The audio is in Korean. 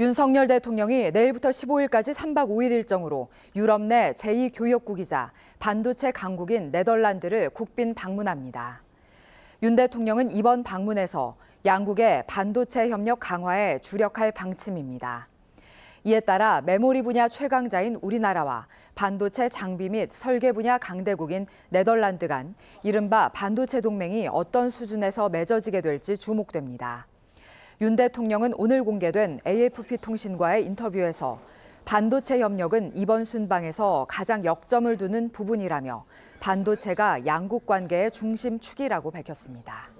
윤석열 대통령이 내일부터 15일까지 3박 5일 일정으로 유럽 내 제2교역국이자 반도체 강국인 네덜란드를 국빈 방문합니다. 윤 대통령은 이번 방문에서 양국의 반도체 협력 강화에 주력할 방침입니다. 이에 따라 메모리 분야 최강자인 우리나라와 반도체 장비 및 설계 분야 강대국인 네덜란드 간 이른바 반도체 동맹이 어떤 수준에서 맺어지게 될지 주목됩니다. 윤 대통령은 오늘 공개된 AFP 통신과의 인터뷰에서 반도체 협력은 이번 순방에서 가장 역점을 두는 부분이라며 반도체가 양국 관계의 중심축이라고 밝혔습니다.